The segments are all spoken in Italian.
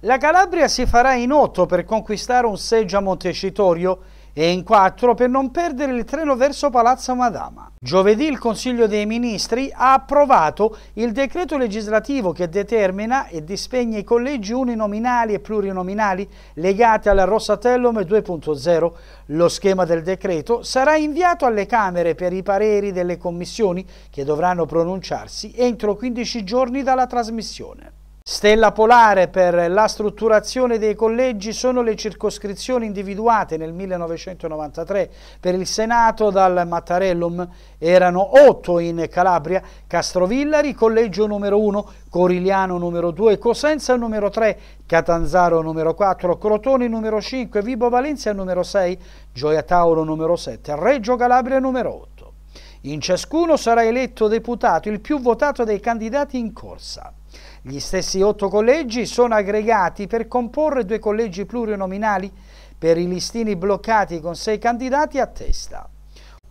La Calabria si farà in otto per conquistare un seggio a Montecitorio e in quattro per non perdere il treno verso Palazzo Madama. Giovedì il Consiglio dei Ministri ha approvato il decreto legislativo che determina e dispegne i collegi uninominali e plurinominali legati alla Rossatellum 2.0. Lo schema del decreto sarà inviato alle Camere per i pareri delle commissioni che dovranno pronunciarsi entro 15 giorni dalla trasmissione. Stella polare per la strutturazione dei collegi sono le circoscrizioni individuate nel 1993 per il Senato dal Mattarellum. Erano otto in Calabria, Castrovillari, collegio numero 1, Corigliano numero 2, Cosenza numero 3, Catanzaro numero 4, Crotone numero 5, Vibo Valencia numero 6, Gioia Tauro numero 7, Reggio Calabria numero 8. In ciascuno sarà eletto deputato il più votato dei candidati in corsa. Gli stessi otto collegi sono aggregati per comporre due collegi plurinominali per i listini bloccati con sei candidati a testa.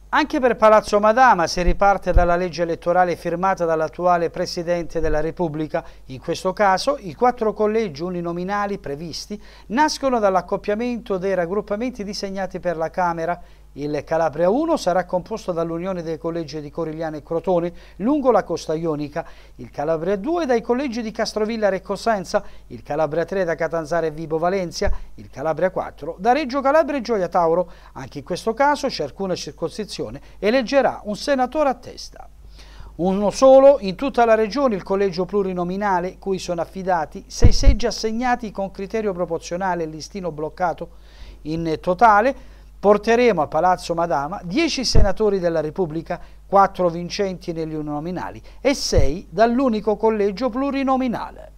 Anche per Palazzo Madama si riparte dalla legge elettorale firmata dall'attuale Presidente della Repubblica. In questo caso i quattro collegi uninominali previsti nascono dall'accoppiamento dei raggruppamenti disegnati per la Camera il Calabria 1 sarà composto dall'unione dei collegi di Corigliano e Crotone lungo la costa ionica, il Calabria 2 dai collegi di Castrovilla e Cosenza, il Calabria 3 da Catanzara e Vibo Valencia, il Calabria 4 da Reggio Calabria e Gioia Tauro. Anche in questo caso ciascuna circoscrizione eleggerà un senatore a testa. Uno solo in tutta la regione il collegio plurinominale, cui sono affidati sei seggi assegnati con criterio proporzionale e listino bloccato. In totale porteremo a Palazzo Madama 10 senatori della Repubblica, 4 vincenti negli uninominali e 6 dall'unico collegio plurinominale.